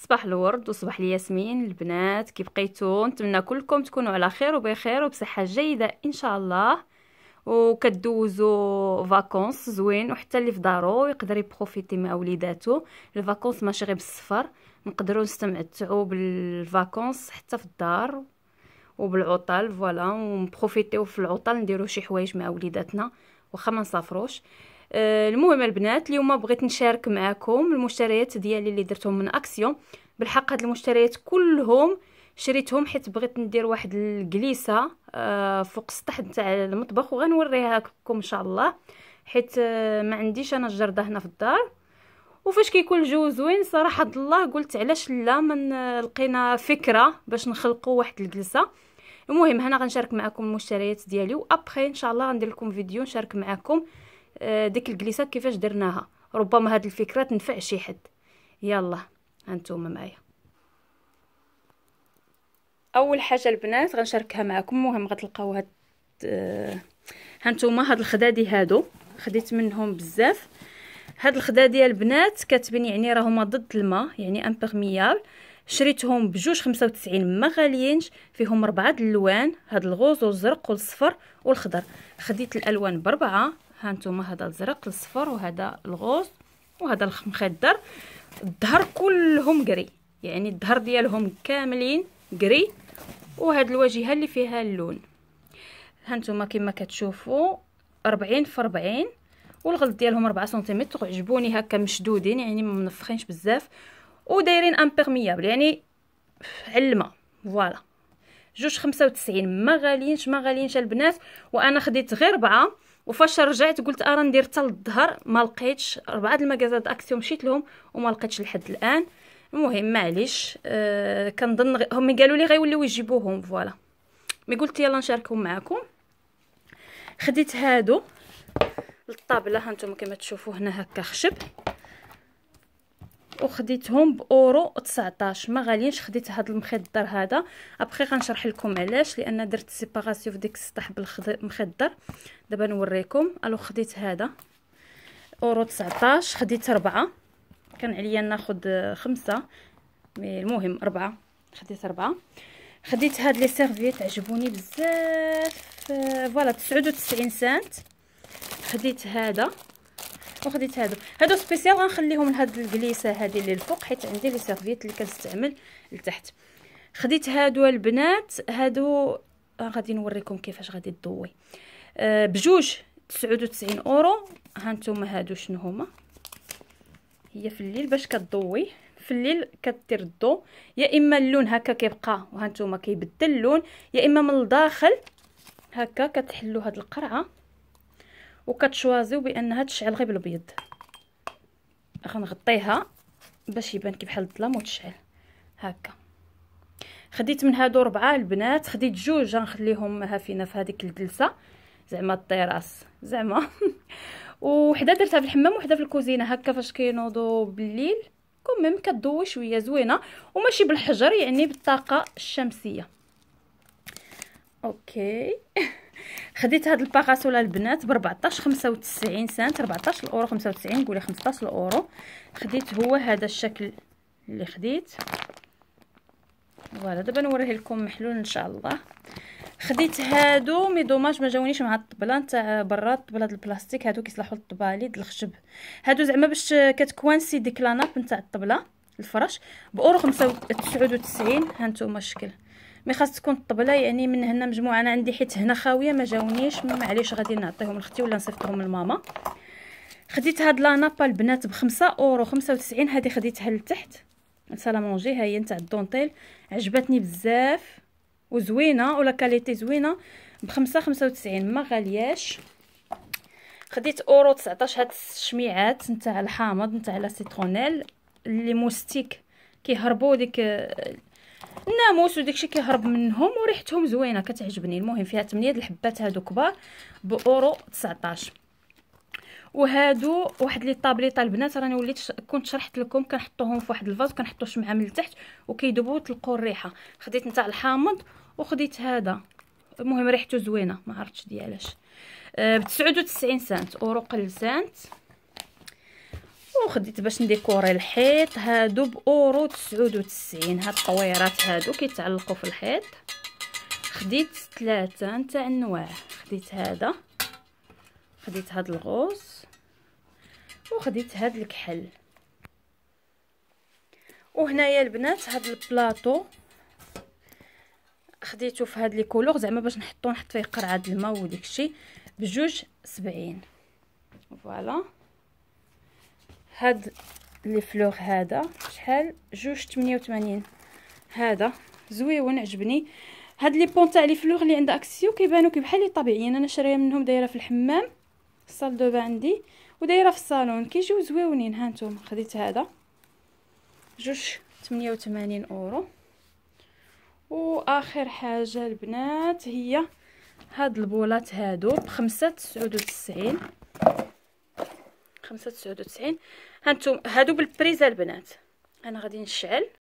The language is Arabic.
صباح الورد وصباح الياسمين البنات كيف بقيتو نتمنى كلكم تكونوا على خير وبخير وبصحه جيده ان شاء الله وكدوزوا فاكونس زوين وحتى اللي في دارو يقدر يبروفيتي مع وليداتو الفاكونس ماشي غير بالسفر نقدروا نستمتعوا بالفاكونس حتى في الدار وبالعطل فوالا ونبروفيتيو في العطل نديرو شي حوايج مع وليداتنا واخا ما نسافروش آه، المهم البنات اليوم بغيت نشارك معكم المشتريات ديالي اللي درتهم من اكسيون بالحق هاد المشتريات كلهم شريتهم حيت بغيت ندير واحد الكليسه آه، فوق السطح نتاع المطبخ وغنوريها لكم ان شاء الله حيت آه، ما عنديش انا الجرده هنا في الدار وفاش كيكون الجو زوين صراحه الله قلت علاش لا من لقينا فكره باش نخلقوا واحد الجلسه المهم هنا غنشارك معكم المشتريات ديالي وابخي ان شاء الله غندير لكم فيديو نشارك معكم آه، ديك الجلسه كيفاش درناها ربما هاد الفكره تنفع شي حد يلا هانتوما معايا اول حاجه البنات غنشاركها معكم مهم غتلقاو هاد آه، هانتوما هاد الخدادي هادو خديت منهم بزاف هاد الخدادي البنات كاتبين يعني راهما ضد الماء يعني امبيرميابل شريتهم بجوج خمسة وتسعين ما غاليينش فيهم ربعة د اللوان هاد الغوز والزرق والصفر والخضر خديت الالوان بربعة هانتوما هذا الزرق الصفر وهذا الغوص وهذا المخضر الظهر كلهم قري يعني الظهر ديالهم كاملين قري وهاد الواجهه اللي فيها اللون هانتوما كما كتشوفوا 40 في 40 والغلط ديالهم 4 سنتيمتر عجبوني هكا مشدودين يعني ما منفخينش بزاف ودايرين امبيرميابل يعني علمه فوالا جوج خمسة وتسعين ما غالينش ما غالينش البنات وانا خديت غير ربعه وفاش رجعت قلت انا ندير حتى للظهر ما لقيتش اربعه د المكازات اكسيو مشيت لهم وما لقيتش لحد الان المهم معليش أه كنظن هم قالوا لي غيوليو يجيبوهم فوالا مي قلت يلا نشاركهم معكم خديت هادو للطابله هانتوما كما تشوفوا هنا هكا خشب وخديتهم باورو 19 ما غاليينش خديت هاد المخدر هذا ابخي غنشرح لكم علاش لان درت سيباراسيون في ديك السطح بالمخدر دابا نوريكم الو خديت هذا اورو 19 خديت ربعة كان عليا ناخد خمسة مي المهم ربعة خديت ربعة خديت هاد لي سيرفيت عجبوني بزاف فوالا 99 سنت خديت هذا وخديت هادو هادو سبيسيال غنخليهم لهاد الكليسه هذه اللي الفوق حيت عندي لي سيرفيت اللي كنستعمل لتحت خديت هادو البنات هادو آه، غادي نوريكم كيفاش غادي تضوي أه بجوج 99 اورو هانتوما هادو شنو هما هي في الليل باش كتضوي في الليل كدير الضو يا اما اللون هكا كيبقى نتوما كيبدل اللون يا اما من الداخل هكا كتحلوا هاد القرعه وكتشوازيو بانها تشعل غير بالبيض غنغطيها باش يبان كي بحال الظلام وتشعل هكا خديت من هادو ربعه البنات خديت جوج غنخليهم ها فينا في هذيك الجلسه زعما الطراس زعما وحده درتها في الحمام وحده في الكوزينه هكا فاش كينوضوا بالليل كوميم كدوي شويه زوينه وماشي بالحجر يعني بالطاقه الشمسيه اوكي خديت هاد الباغاسولا البنات ب 14 95 سنت 14 اورو 95 قولي 15 اورو خديت هو هذا الشكل اللي خديت فوالا دابا نوريه لكم محلول ان شاء الله خديت هادو مي دوماج ما جاونيش مع الطبله نتاع برا الطبله البلاستيك هادو كيصلحوا للطباليد الخشب هادو زعما باش كتكوانسي ديك لاناب نتاع الطبله الفرش باورو وتسعود ها نتوما الشكل مي خاص تكون الطبله يعني من هنا مجموعه انا عندي حيت هنا خاويه ما جاونيش معليش غادي نعطيهم لختي ولا نصيفطهم لماما خديت هاد لا نابا البنات بخمسة اورو خمسة وتسعين هادي خديتها لتحت سالامونجي ها هي نتاع الدونتيل عجبتني بزاف وزوينه ولا كاليتي زوينه بخمسة خمسة وتسعين ما غالياش خديت اورو 19 هاد الشميعات نتاع الحامض نتاع لا سيترونيل لي موستيك كيهربوا ديك الناموس وداكشي كيهرب منهم وريحتهم زوينه كتعجبني المهم فيها 8 الحبات هادو كبار باورو 19 وهادو واحد لي طابليطه البنات راني وليت كنت شرحت لكم كنحطوهم في واحد الفاز كنحطو شمعه من التحت وكيدوبو تلقوا الريحه خديت نتاع الحامض وخديت هذا المهم ريحته زوينه ما عرفتش ديالاش أه ب 99 سنت اورو قل سنت وخديت باش نديكوري الحيط هادو باورو تسعود وتسعين هاد الطويرات هادو كيتعلقوا في الحيط خديت ثلاثة نتاع النواع خديت هذا خديت هاد الغوص وخديت هاد الكحل وهنايا البنات هاد البلاطو خديتو في هاد لي كولور زعما باش نحطو نحط فيه قرعه د الماء وداكشي بجوج سبعين فوالا هاد لي فلوغ هذا شحال جوج تمنية وتمانين هذا زويون عجبني هاد لي بون تاع لي فلوغ لي عند اكسيو كيبانو كي بحال لي طبيعيين انا شاريه منهم دايره في الحمام الصال دو بان عندي ودايره في الصالون كيجيو زويونين هانتوما خديت هذا جوج تمنية وتمانين اورو واخر حاجه البنات هي هاد البولات هادو بخمسة تسعود وتسعين خمسة تسعود وتسعين هانتوم هادو بالبريزة البنات انا غادي نشعل